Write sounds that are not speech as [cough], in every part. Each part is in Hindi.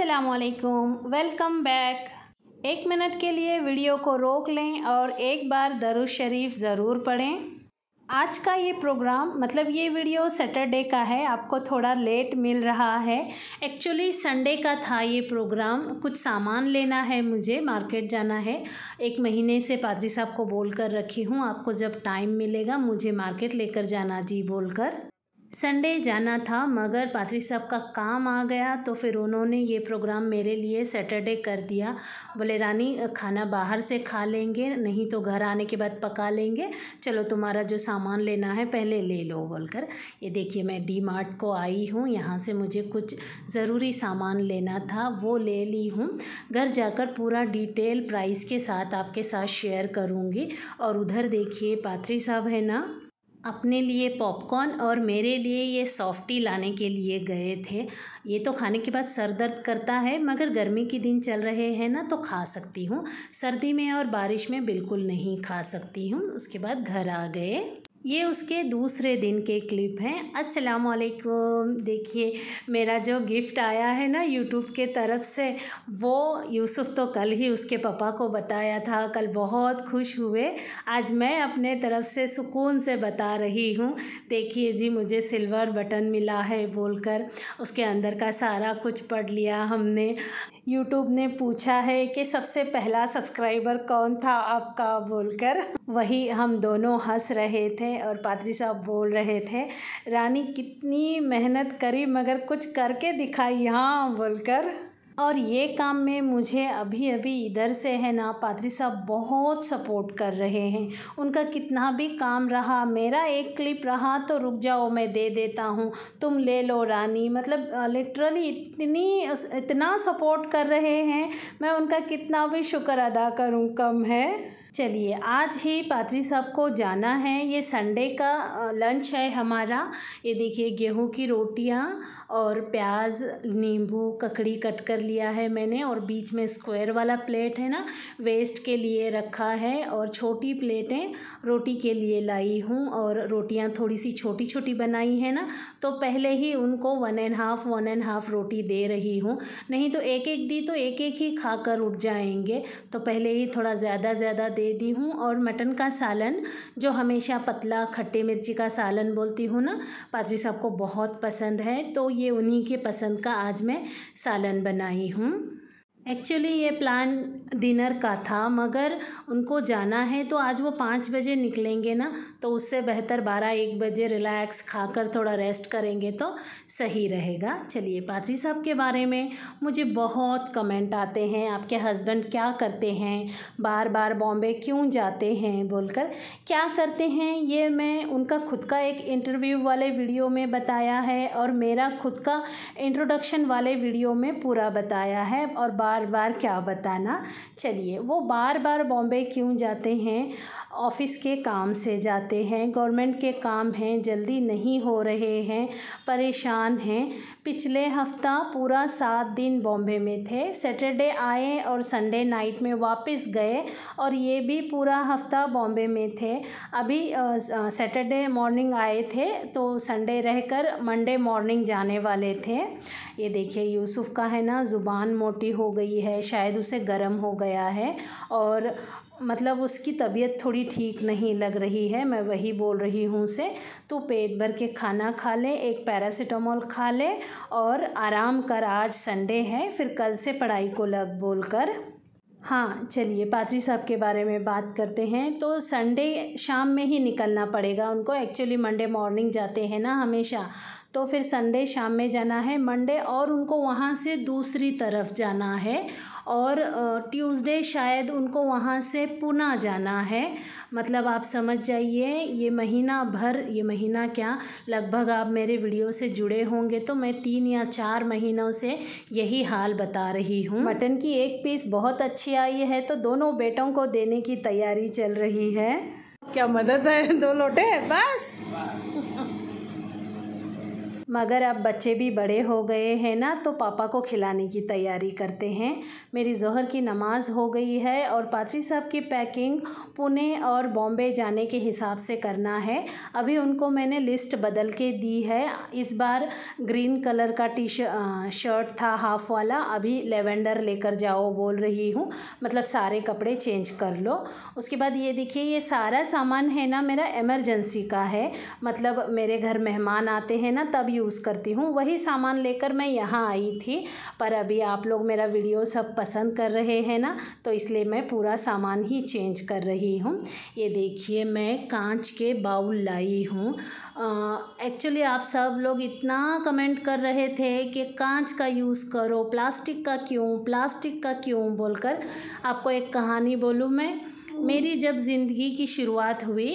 असलकुम वेलकम बैक एक मिनट के लिए वीडियो को रोक लें और एक बार दरुज शरीफ ज़रूर पढ़ें आज का ये प्रोग्राम मतलब ये वीडियो सैटरडे का है आपको थोड़ा लेट मिल रहा है एक्चुअली संडे का था ये प्रोग्राम कुछ सामान लेना है मुझे मार्केट जाना है एक महीने से पादरी साहब को बोल कर रखी हूँ आपको जब टाइम मिलेगा मुझे मार्केट लेकर जाना जी बोल कर संडे जाना था मगर पादरी साहब का काम आ गया तो फिर उन्होंने ये प्रोग्राम मेरे लिए सैटरडे कर दिया बोले रानी खाना बाहर से खा लेंगे नहीं तो घर आने के बाद पका लेंगे चलो तुम्हारा जो सामान लेना है पहले ले लो बोलकर ये देखिए मैं डी मार्ट को आई हूँ यहाँ से मुझे कुछ ज़रूरी सामान लेना था वो ले ली हूँ घर जाकर पूरा डिटेल प्राइस के साथ आपके साथ शेयर करूँगी और उधर देखिए पाथरी साहब है ना अपने लिए पॉपकॉर्न और मेरे लिए ये सॉफ्टी लाने के लिए गए थे ये तो खाने के बाद सर दर्द करता है मगर गर्मी के दिन चल रहे हैं ना तो खा सकती हूँ सर्दी में और बारिश में बिल्कुल नहीं खा सकती हूँ उसके बाद घर आ गए ये उसके दूसरे दिन के क्लिप हैं अस्सलाम वालेकुम देखिए मेरा जो गिफ्ट आया है ना यूट्यूब के तरफ से वो यूसुफ तो कल ही उसके पापा को बताया था कल बहुत खुश हुए आज मैं अपने तरफ से सुकून से बता रही हूँ देखिए जी मुझे सिल्वर बटन मिला है बोलकर उसके अंदर का सारा कुछ पढ़ लिया हमने यूट्यूब ने पूछा है कि सबसे पहला सब्सक्राइबर कौन था आपका बोलकर वही हम दोनों हंस रहे थे और पादरी साहब बोल रहे थे रानी कितनी मेहनत करी मगर कुछ करके दिखाई हाँ बोलकर और ये काम में मुझे अभी अभी इधर से है ना पादरी साहब बहुत सपोर्ट कर रहे हैं उनका कितना भी काम रहा मेरा एक क्लिप रहा तो रुक जाओ मैं दे देता हूँ तुम ले लो रानी मतलब लिटरली इतनी इतना सपोर्ट कर रहे हैं मैं उनका कितना भी शुक्र अदा करूँ कम है चलिए आज ही पात्री साहब को जाना है ये संडे का लंच है हमारा ये देखिए गेहूं की रोटियां और प्याज नींबू ककड़ी कट कर लिया है मैंने और बीच में स्क्वायर वाला प्लेट है ना वेस्ट के लिए रखा है और छोटी प्लेटें रोटी के लिए लाई हूँ और रोटियां थोड़ी सी छोटी छोटी बनाई है ना तो पहले ही उनको one and half one and half रोटी दे रही हूँ नहीं तो एक एक दी तो एक एक ही खा कर उठ जाएंगे तो पहले ही थोड़ा ज़्यादा ज़्यादा दे दी हूँ और मटन का सालन जो हमेशा पतला खट्टे मिर्ची का सालन बोलती हूँ ना पादरी साहब को बहुत पसंद है तो ये उन्हीं के पसंद का आज मैं सालन बनाई हूँ एक्चुअली ये प्लान डिनर का था मगर उनको जाना है तो आज वो पाँच बजे निकलेंगे ना तो उससे बेहतर बारह एक बजे रिलैक्स खाकर थोड़ा रेस्ट करेंगे तो सही रहेगा चलिए पात्री साहब के बारे में मुझे बहुत कमेंट आते हैं आपके हस्बैंड क्या करते हैं बार बार बॉम्बे क्यों जाते हैं बोलकर क्या करते हैं ये मैं उनका खुद का एक इंटरव्यू वाले वीडियो में बताया है और मेरा खुद का इंट्रोडक्शन वाले वीडियो में पूरा बताया है और बार बार बार क्या बताना चलिए वो बार बार बॉम्बे क्यों जाते हैं ऑफिस के काम से जाते हैं गवर्नमेंट के काम हैं जल्दी नहीं हो रहे हैं परेशान हैं पिछले हफ्ता पूरा सात दिन बॉम्बे में थे सैटरडे आए और संडे नाइट में वापस गए और ये भी पूरा हफ्ता बॉम्बे में थे अभी सैटरडे मॉर्निंग आए थे तो संडे रहकर मंडे मॉर्निंग जाने वाले थे ये देखिए यूसुफ का है ना ज़ुबान मोटी हो गई है शायद उसे गर्म हो गया है और मतलब उसकी तबीयत थोड़ी ठीक नहीं लग रही है मैं वही बोल रही हूँ उसे तो पेट भर के खाना खा ले एक पैरासीटामोल खा ले और आराम कर आज संडे है फिर कल से पढ़ाई को लग बोल कर हाँ चलिए पात्री साहब के बारे में बात करते हैं तो संडे शाम में ही निकलना पड़ेगा उनको एक्चुअली मंडे मॉर्निंग जाते हैं ना हमेशा तो फिर संडे शाम में जाना है मंडे और उनको वहाँ से दूसरी तरफ जाना है और ट्यूसडे शायद उनको वहाँ से पुणे जाना है मतलब आप समझ जाइए ये महीना भर ये महीना क्या लगभग आप मेरे वीडियो से जुड़े होंगे तो मैं तीन या चार महीनों से यही हाल बता रही हूँ मटन की एक पीस बहुत अच्छी आई है तो दोनों बेटों को देने की तैयारी चल रही है क्या मदद है दो लोटे बस, बस। मगर अब बच्चे भी बड़े हो गए हैं ना तो पापा को खिलाने की तैयारी करते हैं मेरी जहर की नमाज़ हो गई है और पात्री साहब की पैकिंग पुणे और बॉम्बे जाने के हिसाब से करना है अभी उनको मैंने लिस्ट बदल के दी है इस बार ग्रीन कलर का टी शर्ट था हाफ़ वाला अभी लेवेंडर लेकर जाओ बोल रही हूँ मतलब सारे कपड़े चेंज कर लो उसके बाद ये देखिए ये सारा सामान है ना मेरा एमरजेंसी का है मतलब मेरे घर मेहमान आते हैं ना तब यूज़ करती हूँ वही सामान लेकर मैं यहाँ आई थी पर अभी आप लोग मेरा वीडियो सब पसंद कर रहे हैं ना तो इसलिए मैं पूरा सामान ही चेंज कर रही हूँ ये देखिए मैं कांच के बाउल लाई हूँ एक्चुअली आप सब लोग इतना कमेंट कर रहे थे कि कांच का यूज़ करो प्लास्टिक का क्यों प्लास्टिक का क्यों बोलकर आपको एक कहानी बोलूँ मैं मेरी जब ज़िंदगी की शुरुआत हुई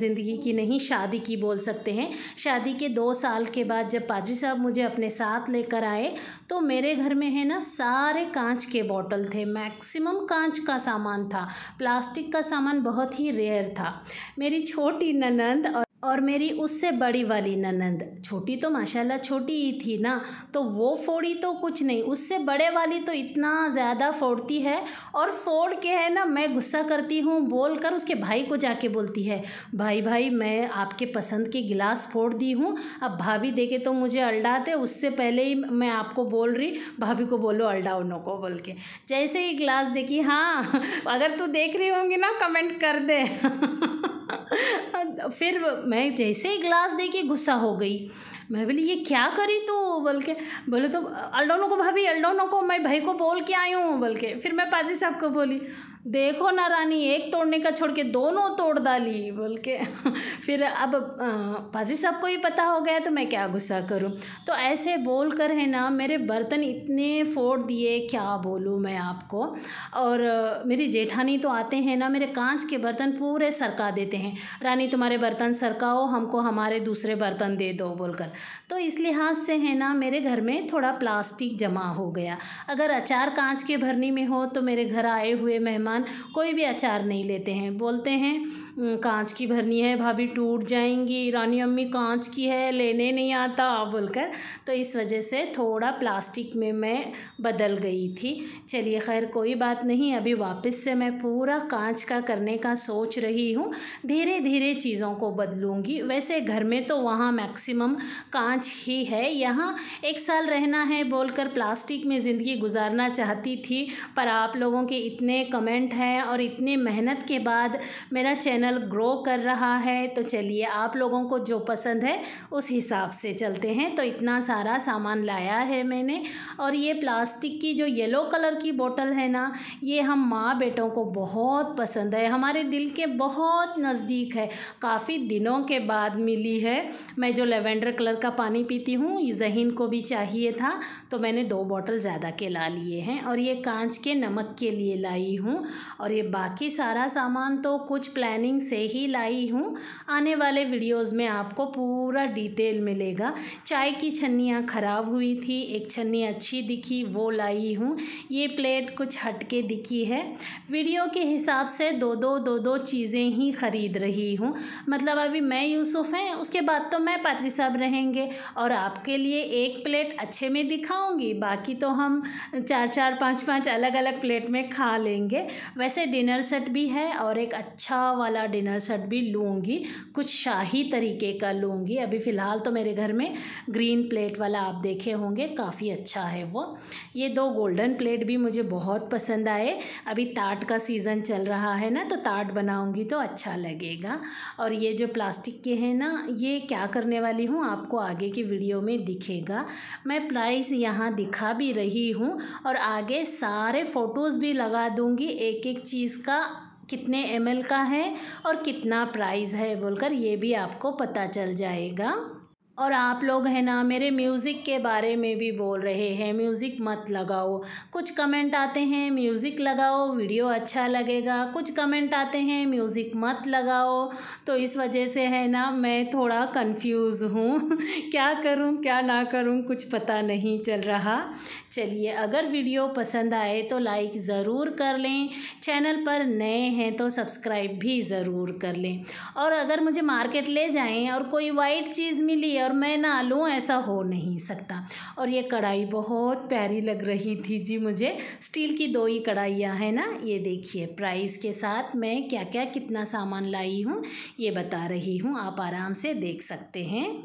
ज़िंदगी की नहीं शादी की बोल सकते हैं शादी के दो साल के बाद जब पाजी साहब मुझे अपने साथ लेकर आए तो मेरे घर में है ना सारे कांच के बॉटल थे मैक्सिमम कांच का सामान था प्लास्टिक का सामान बहुत ही रेयर था मेरी छोटी ननंद और और मेरी उससे बड़ी वाली ननंद छोटी तो माशाल्लाह छोटी ही थी ना तो वो फोड़ी तो कुछ नहीं उससे बड़े वाली तो इतना ज़्यादा फोड़ती है और फोड़ के है ना मैं गुस्सा करती हूँ बोल कर उसके भाई को जाके बोलती है भाई भाई मैं आपके पसंद के गिलास फोड़ दी हूँ अब भाभी देखे तो मुझे अल्डाते उससे पहले ही मैं आपको बोल रही भाभी को बोलो अल्डा उन्हों को बोल के जैसे ही गिलास देखी हाँ अगर तू देख रही होंगी ना कमेंट कर दे [laughs] फिर मैं जैसे ही ग्लास दे के गुस्सा हो गई मैं बोली ये क्या करी तो बोल के बोले तो अल्डोनो को भाभी अल्डोनो को मैं भाई को बोल के आई हूँ बोल के फिर मैं पादरी साहब को बोली देखो ना रानी एक तोड़ने का छोड़ के दोनों तोड़ डाली बोल के फिर अब पादरी साहब को ही पता हो गया तो मैं क्या गुस्सा करूँ तो ऐसे बोल कर है ना मेरे बर्तन इतने फोड़ दिए क्या बोलूँ मैं आपको और मेरी जेठानी तो आते हैं ना मेरे कांच के बर्तन पूरे सरका देते हैं रानी तुम्हारे बर्तन सरकाओ हमको हमारे दूसरे बर्तन दे दो बोलकर तो इस लिहाज से है ना मेरे घर में थोड़ा प्लास्टिक जमा हो गया अगर अचार कांच के भरने में हो तो मेरे घर आए हुए मेहमान मेहमान कोई भी आचार नहीं लेते हैं बोलते हैं हम्म, कांच की भरनी है भाभी टूट जाएंगी रानी अम्मी कांच की है लेने नहीं आता बोलकर तो इस वजह से थोड़ा प्लास्टिक में मैं बदल गई थी चलिए खैर कोई बात नहीं अभी वापस से मैं पूरा कांच का करने का सोच रही हूँ धीरे धीरे चीज़ों को बदलूँगी वैसे घर में तो वहाँ मैक्सिमम कांच ही है यहाँ एक साल रहना है बोलकर प्लास्टिक में ज़िंदगी गुजारना चाहती थी पर आप लोगों के इतने कमेंट हैं और इतनी मेहनत के बाद मेरा चैनल चैनल ग्रो कर रहा है तो चलिए आप लोगों को जो पसंद है उस हिसाब से चलते हैं तो इतना सारा सामान लाया है मैंने और ये प्लास्टिक की जो येलो कलर की बोतल है ना ये हम माँ बेटों को बहुत पसंद है हमारे दिल के बहुत नज़दीक है काफ़ी दिनों के बाद मिली है मैं जो लेवेंडर कलर का पानी पीती हूँ जहीन को भी चाहिए था तो मैंने दो बॉटल ज़्यादा के ला लिए हैं और ये कांच के नमक के लिए लाई हूँ और ये बाकी सारा सामान तो कुछ प्लानिंग ट्रेनिंग से ही लाई हूँ आने वाले वीडियोस में आपको पूरा डिटेल मिलेगा चाय की छन्नियाँ ख़राब हुई थी एक छन्नी अच्छी दिखी वो लाई हूँ ये प्लेट कुछ हटके दिखी है वीडियो के हिसाब से दो दो दो दो चीज़ें ही ख़रीद रही हूँ मतलब अभी मैं यूसुफ़ हैं उसके बाद तो मैं पात्री साहब रहेंगे और आपके लिए एक प्लेट अच्छे में दिखाऊँगी बाकी तो हम चार चार पाँच पाँच अलग अलग प्लेट में खा लेंगे वैसे डिनर सेट भी है और एक अच्छा वाला वाला डिनर सेट भी लूँगी कुछ शाही तरीके का लूँगी अभी फ़िलहाल तो मेरे घर में ग्रीन प्लेट वाला आप देखे होंगे काफ़ी अच्छा है वो ये दो गोल्डन प्लेट भी मुझे बहुत पसंद आए अभी ताट का सीज़न चल रहा है ना तो ताट बनाऊँगी तो अच्छा लगेगा और ये जो प्लास्टिक के हैं ना ये क्या करने वाली हूँ आपको आगे की वीडियो में दिखेगा मैं प्राइस यहाँ दिखा भी रही हूँ और आगे सारे फ़ोटोज़ भी लगा दूँगी एक एक चीज़ का कितने एम का है और कितना प्राइस है बोलकर ये भी आपको पता चल जाएगा और आप लोग है ना मेरे म्यूज़िक के बारे में भी बोल रहे हैं म्यूज़िक मत लगाओ कुछ कमेंट आते हैं म्यूज़िक लगाओ वीडियो अच्छा लगेगा कुछ कमेंट आते हैं म्यूज़िक मत लगाओ तो इस वजह से है ना मैं थोड़ा कंफ्यूज हूँ [laughs] क्या करूँ क्या ना करूँ कुछ पता नहीं चल रहा चलिए अगर वीडियो पसंद आए तो लाइक ज़रूर कर लें चैनल पर नए हैं तो सब्सक्राइब भी ज़रूर कर लें और अगर मुझे मार्केट ले जाएं और कोई वाइट चीज़ मिली और मैं ना लूँ ऐसा हो नहीं सकता और ये कढ़ाई बहुत प्यारी लग रही थी जी मुझे स्टील की दो ही कढ़ाइयाँ हैं ना ये देखिए प्राइस के साथ मैं क्या क्या कितना सामान लाई हूँ ये बता रही हूँ आप आराम से देख सकते हैं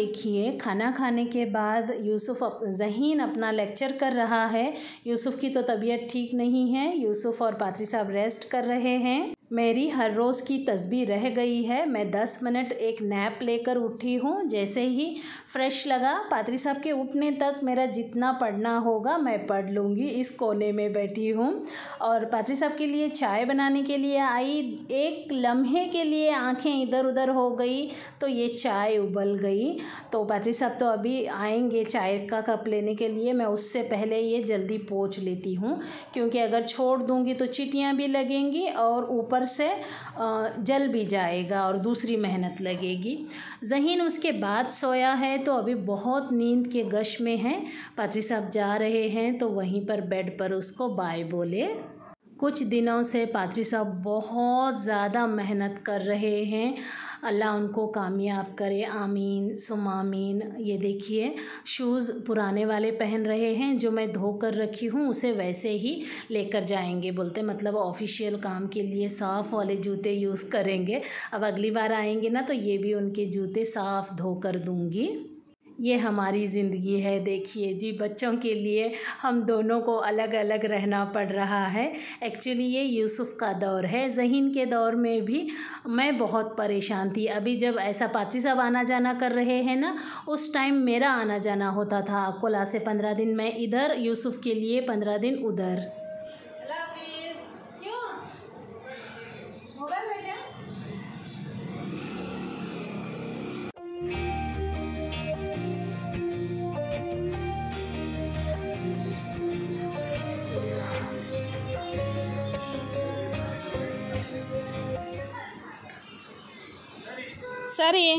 देखिए खाना खाने के बाद यूसुफ अप, जहीन अपना लेक्चर कर रहा है यूसुफ की तो तबीयत ठीक नहीं है यूसुफ और पात्री साहब रेस्ट कर रहे हैं मेरी हर रोज़ की तस्बी रह गई है मैं दस मिनट एक नैप लेकर उठी हूँ जैसे ही फ्रेश लगा पात्री साहब के उठने तक मेरा जितना पढ़ना होगा मैं पढ़ लूँगी इस कोने में बैठी हूँ और पात्री साहब के लिए चाय बनाने के लिए आई एक लम्हे के लिए आंखें इधर उधर हो गई तो ये चाय उबल गई तो पात्री साहब तो अभी आएंगे चाय का कप लेने के लिए मैं उससे पहले ये जल्दी पोछ लेती हूँ क्योंकि अगर छोड़ दूँगी तो चिटियाँ भी लगेंगी और ऊपर ऊपर से जल भी जाएगा और दूसरी मेहनत लगेगी जहीन उसके बाद सोया है तो अभी बहुत नींद के गश में है पात्री साहब जा रहे हैं तो वहीं पर बेड पर उसको बाय बोले कुछ दिनों से पात्री साहब बहुत ज़्यादा मेहनत कर रहे हैं अल्लाह उनको कामयाब करे आमीन सुमामीन ये देखिए शूज़ पुराने वाले पहन रहे हैं जो मैं धो कर रखी हूँ उसे वैसे ही लेकर जाएंगे बोलते मतलब ऑफिशियल काम के लिए साफ़ वाले जूते यूज़ करेंगे अब अगली बार आएंगे ना तो ये भी उनके जूते साफ़ धो कर दूँगी ये हमारी ज़िंदगी है देखिए जी बच्चों के लिए हम दोनों को अलग अलग रहना पड़ रहा है एक्चुअली ये यूसुफ़ का दौर है जहीन के दौर में भी मैं बहुत परेशान थी अभी जब ऐसा पाती साहब आना जाना कर रहे हैं ना उस टाइम मेरा आना जाना होता था अकोला से पंद्रह दिन मैं इधर यूसुफ़ के लिए पंद्रह दिन उधर ಸರಿ